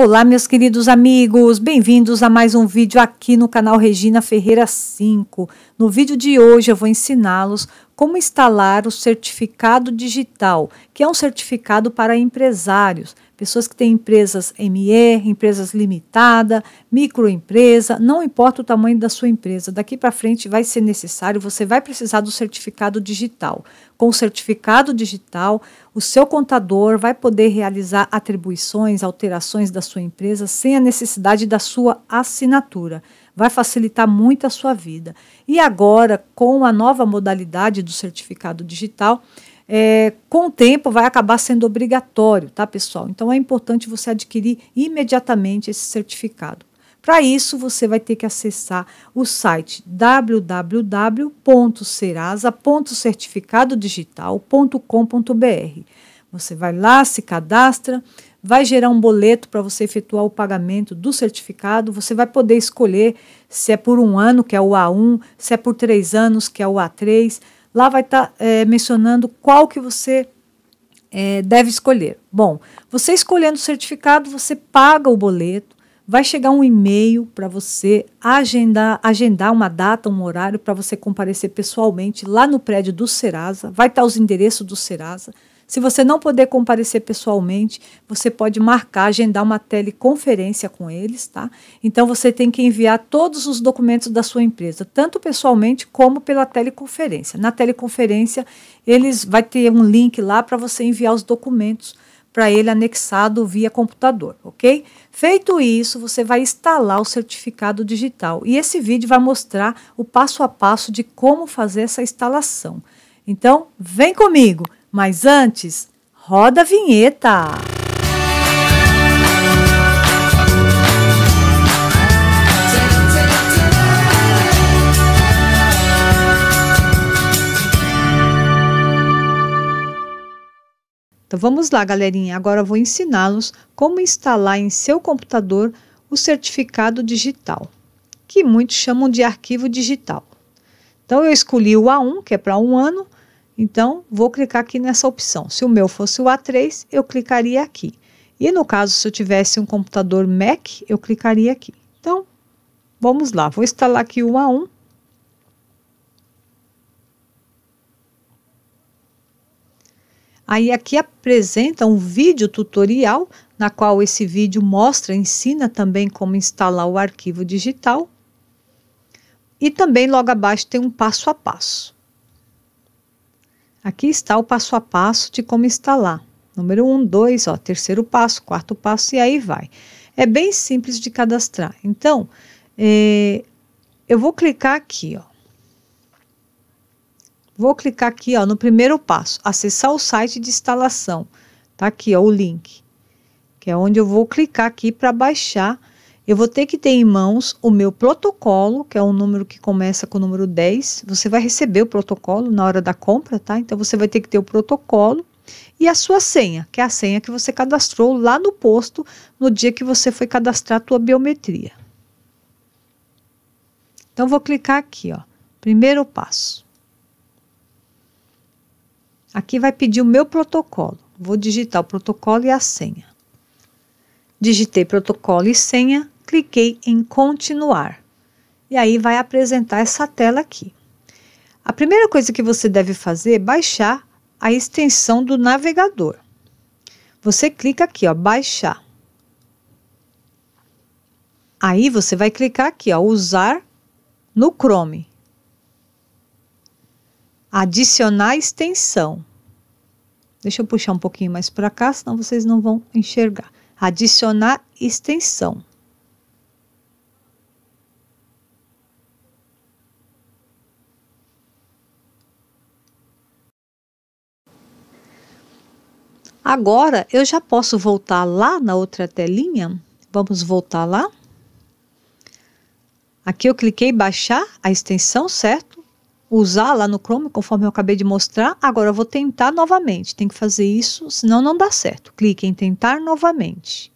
Olá, meus queridos amigos, bem-vindos a mais um vídeo aqui no canal Regina Ferreira 5. No vídeo de hoje eu vou ensiná-los como instalar o certificado digital, que é um certificado para empresários, pessoas que têm empresas ME, empresas limitada, microempresa, não importa o tamanho da sua empresa, daqui para frente vai ser necessário, você vai precisar do certificado digital. Com o certificado digital, o seu contador vai poder realizar atribuições, alterações da sua empresa sem a necessidade da sua assinatura. Vai facilitar muito a sua vida. E agora, com a nova modalidade do certificado digital, é, com o tempo vai acabar sendo obrigatório, tá, pessoal? Então é importante você adquirir imediatamente esse certificado. Para isso, você vai ter que acessar o site www.serasa.certificadodigital.com.br. Você vai lá, se cadastra, vai gerar um boleto para você efetuar o pagamento do certificado. Você vai poder escolher se é por um ano, que é o A1, se é por três anos, que é o A3. Lá vai estar tá, é, mencionando qual que você é, deve escolher. Bom, você escolhendo o certificado, você paga o boleto, vai chegar um e-mail para você agendar, agendar uma data, um horário para você comparecer pessoalmente lá no prédio do Serasa, vai estar tá os endereços do Serasa. Se você não puder comparecer pessoalmente, você pode marcar, agendar uma teleconferência com eles, tá? Então você tem que enviar todos os documentos da sua empresa, tanto pessoalmente como pela teleconferência. Na teleconferência, eles vai ter um link lá para você enviar os documentos para ele anexado via computador, ok? Feito isso, você vai instalar o certificado digital e esse vídeo vai mostrar o passo a passo de como fazer essa instalação. Então, vem comigo! Mas antes, roda a vinheta! Então vamos lá, galerinha. Agora eu vou ensiná-los como instalar em seu computador o certificado digital, que muitos chamam de arquivo digital. Então eu escolhi o A1, que é para um ano, então, vou clicar aqui nessa opção. Se o meu fosse o A3, eu clicaria aqui. E no caso, se eu tivesse um computador Mac, eu clicaria aqui. Então, vamos lá. Vou instalar aqui o a 1 Aí aqui apresenta um vídeo tutorial, na qual esse vídeo mostra, ensina também como instalar o arquivo digital. E também logo abaixo tem um passo a passo. Aqui está o passo a passo de como instalar. Número 1, um, 2, ó, terceiro passo, quarto passo e aí vai. É bem simples de cadastrar. Então, é, eu vou clicar aqui, ó. Vou clicar aqui, ó, no primeiro passo, acessar o site de instalação. Tá aqui, ó, o link, que é onde eu vou clicar aqui para baixar eu vou ter que ter em mãos o meu protocolo, que é um número que começa com o número 10. Você vai receber o protocolo na hora da compra, tá? Então você vai ter que ter o protocolo e a sua senha, que é a senha que você cadastrou lá no posto no dia que você foi cadastrar a tua biometria. Então vou clicar aqui, ó. Primeiro passo. Aqui vai pedir o meu protocolo. Vou digitar o protocolo e a senha. Digitei protocolo e senha cliquei em continuar. E aí vai apresentar essa tela aqui. A primeira coisa que você deve fazer é baixar a extensão do navegador. Você clica aqui, ó, baixar. Aí você vai clicar aqui, ó, usar no Chrome. Adicionar extensão. Deixa eu puxar um pouquinho mais para cá, senão vocês não vão enxergar. Adicionar extensão. Agora eu já posso voltar lá na outra telinha. Vamos voltar lá. Aqui eu cliquei baixar a extensão, certo? Usar lá no Chrome, conforme eu acabei de mostrar. Agora eu vou tentar novamente. Tem que fazer isso, senão não dá certo. Clique em tentar novamente.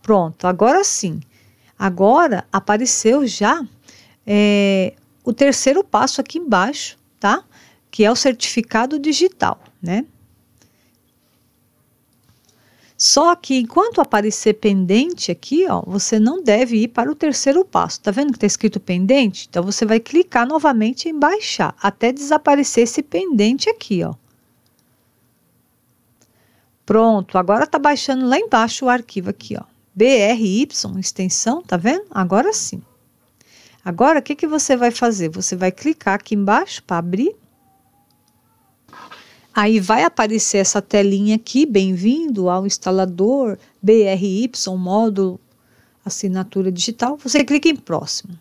Pronto, agora sim. Agora apareceu já é, o terceiro passo aqui embaixo, tá? Que é o certificado digital, né? Só que enquanto aparecer pendente aqui, ó, você não deve ir para o terceiro passo. Tá vendo que está escrito pendente? Então você vai clicar novamente em baixar até desaparecer esse pendente aqui, ó. Pronto, agora tá baixando lá embaixo o arquivo aqui, ó. BRY, extensão, tá vendo? Agora sim. Agora, o que, que você vai fazer? Você vai clicar aqui embaixo para abrir Aí vai aparecer essa telinha aqui, bem-vindo ao instalador BRY, módulo assinatura digital. Você clica em próximo.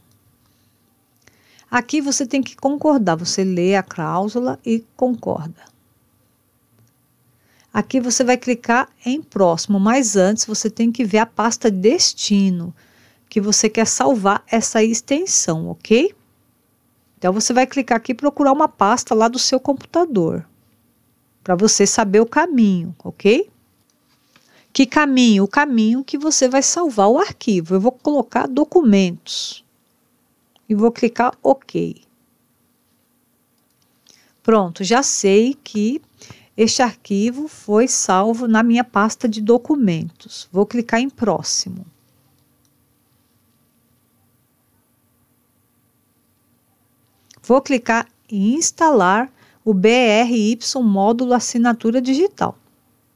Aqui você tem que concordar, você lê a cláusula e concorda. Aqui você vai clicar em próximo, mas antes você tem que ver a pasta destino, que você quer salvar essa extensão, ok? Então você vai clicar aqui e procurar uma pasta lá do seu computador para você saber o caminho, ok? Que caminho? O caminho que você vai salvar o arquivo. Eu vou colocar documentos e vou clicar OK. Pronto, já sei que este arquivo foi salvo na minha pasta de documentos. Vou clicar em próximo. Vou clicar em instalar o BRY módulo assinatura digital.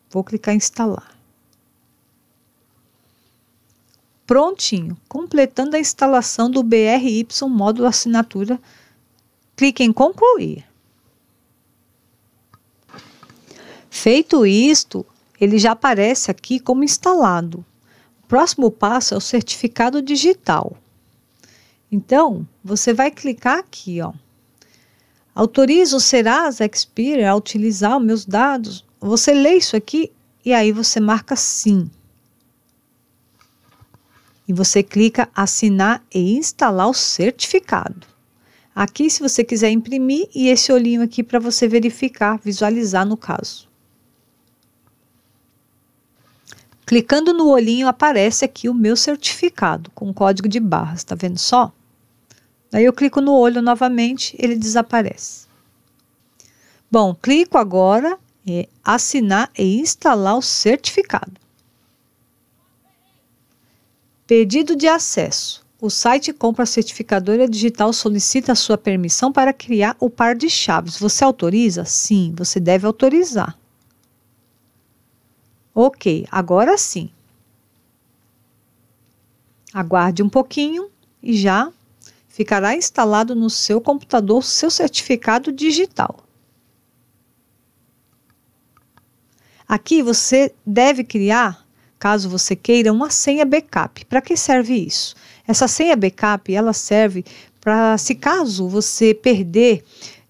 Vou clicar em instalar. Prontinho, completando a instalação do BRY módulo assinatura, clique em concluir. Feito isto, ele já aparece aqui como instalado. O próximo passo é o certificado digital. Então, você vai clicar aqui, ó, Autoriza o Serasa Experian a utilizar os meus dados. Você lê isso aqui e aí você marca sim. E você clica assinar e instalar o certificado. Aqui, se você quiser imprimir, e esse olhinho aqui para você verificar, visualizar no caso. Clicando no olhinho, aparece aqui o meu certificado com código de barras, tá vendo só? Aí eu clico no olho novamente, ele desaparece. Bom, clico agora em assinar e instalar o certificado. Pedido de acesso. O site Compra Certificadora Digital solicita a sua permissão para criar o par de chaves. Você autoriza? Sim, você deve autorizar. Ok, agora sim. Aguarde um pouquinho e já ficará instalado no seu computador seu certificado digital. Aqui você deve criar, caso você queira, uma senha backup. Para que serve isso? Essa senha backup ela serve para se caso você perder,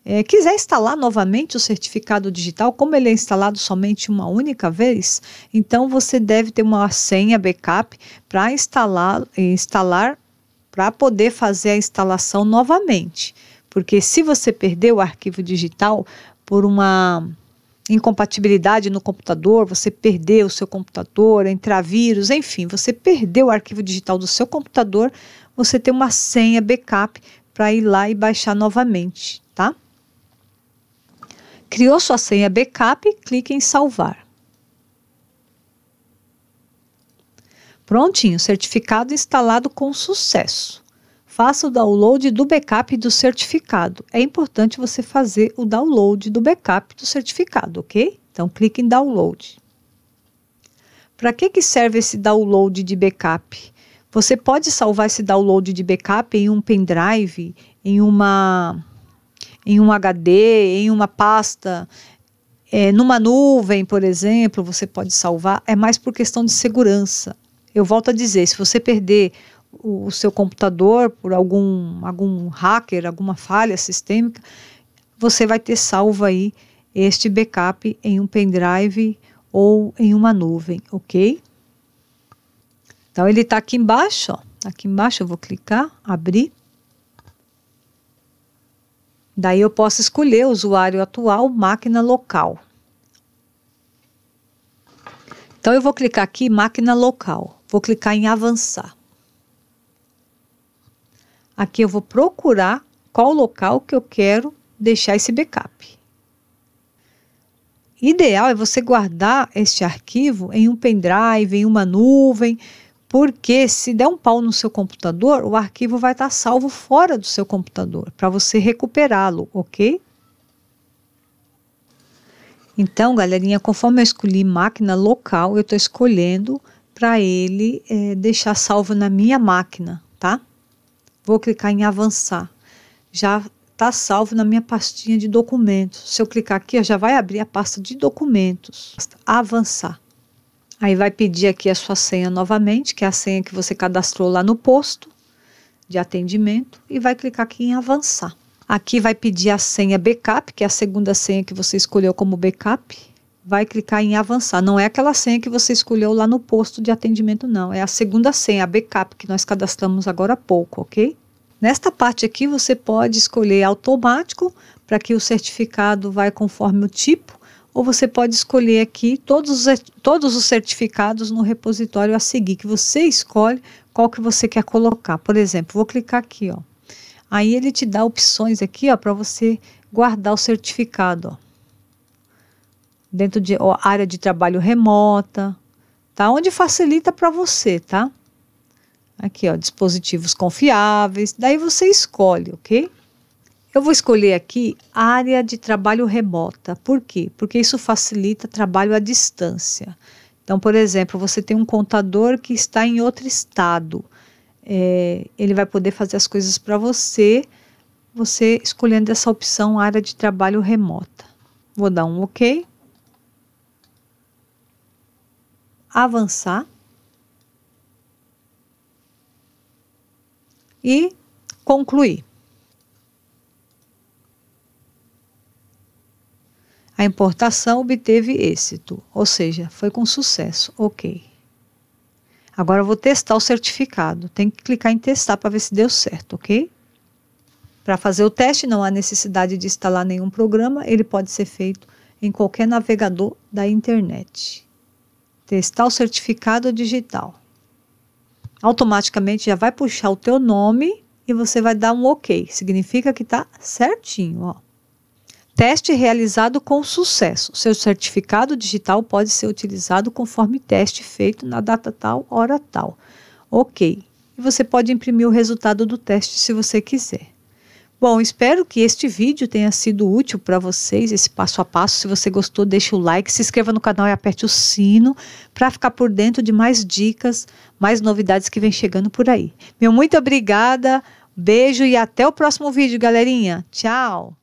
é, quiser instalar novamente o certificado digital, como ele é instalado somente uma única vez, então você deve ter uma senha backup para instalar, instalar para poder fazer a instalação novamente. Porque se você perdeu o arquivo digital por uma incompatibilidade no computador, você perdeu o seu computador, entrar vírus, enfim, você perdeu o arquivo digital do seu computador, você tem uma senha backup para ir lá e baixar novamente, tá? Criou sua senha backup, clique em salvar. Prontinho, certificado instalado com sucesso. Faça o download do backup do certificado. É importante você fazer o download do backup do certificado, ok? Então, clique em download. Para que, que serve esse download de backup? Você pode salvar esse download de backup em um pendrive, em uma em um HD, em uma pasta, é, numa nuvem, por exemplo, você pode salvar. É mais por questão de segurança. Eu volto a dizer, se você perder o, seu computador por algum, algum hacker, alguma falha sistêmica, você vai ter salvo aí este backup em um pendrive ou em uma nuvem, ok? Então ele está aqui embaixo, ó. Tá aqui embaixo eu vou clicar, abrir. Daí eu posso escolher usuário atual, máquina local. Então eu vou clicar aqui máquina local. Vou clicar em avançar. Aqui eu vou procurar qual local que eu quero deixar esse backup. Ideal é você guardar este arquivo em um pendrive, em uma nuvem, porque se der um pau no seu computador, o arquivo vai estar salvo fora do seu computador para você recuperá-lo, ok? Então, galerinha, conforme eu escolhi máquina local, eu estou escolhendo para ele é, deixar salvo na minha máquina, tá? Vou clicar em avançar. Já está salvo na minha pastinha de documentos. Se eu clicar aqui, já vai abrir a pasta de documentos. Avançar. Aí vai pedir aqui a sua senha novamente, que é a senha que você cadastrou lá no posto de atendimento, e vai clicar aqui em avançar. Aqui vai pedir a senha backup, que é a segunda senha que você escolheu como backup vai clicar em avançar. Não é aquela senha que você escolheu lá no posto de atendimento, não. É a segunda senha, a backup, que nós cadastramos agora há pouco, ok? Nesta parte aqui, você pode escolher automático, para que o certificado vai conforme o tipo, ou você pode escolher aqui todos os, todos os certificados no repositório a seguir, que você escolhe qual que você quer colocar. Por exemplo, vou clicar aqui, ó. Aí ele te dá opções aqui, ó, para você guardar o certificado, ó dentro de área de trabalho remota, tá? Onde facilita para você, tá? Aqui, ó, dispositivos confiáveis. Daí você escolhe, ok? Eu vou escolher aqui área de trabalho remota. Por quê? Porque isso facilita trabalho à distância. Então, por exemplo, você tem um contador que está em outro estado. É, ele vai poder fazer as coisas para você, você escolhendo essa opção área de trabalho remota. Vou dar um OK. avançar e concluir. A importação obteve êxito, ou seja, foi com sucesso. Ok. Agora eu vou testar o certificado. Tem que clicar em testar para ver se deu certo, ok? Para fazer o teste, não há necessidade de instalar nenhum programa, ele pode ser feito em qualquer navegador da internet testar o certificado digital. Automaticamente já vai puxar o teu nome e você vai dar um OK. Significa que está certinho, ó. Teste realizado com sucesso. Seu certificado digital pode ser utilizado conforme teste feito na data tal, hora tal. OK. E você pode imprimir o resultado do teste se você quiser. Bom, espero que este vídeo tenha sido útil para vocês, esse passo a passo. Se você gostou, deixe o like, se inscreva no canal e aperte o sino para ficar por dentro de mais dicas, mais novidades que vem chegando por aí. Meu muito obrigada, beijo e até o próximo vídeo, galerinha. Tchau!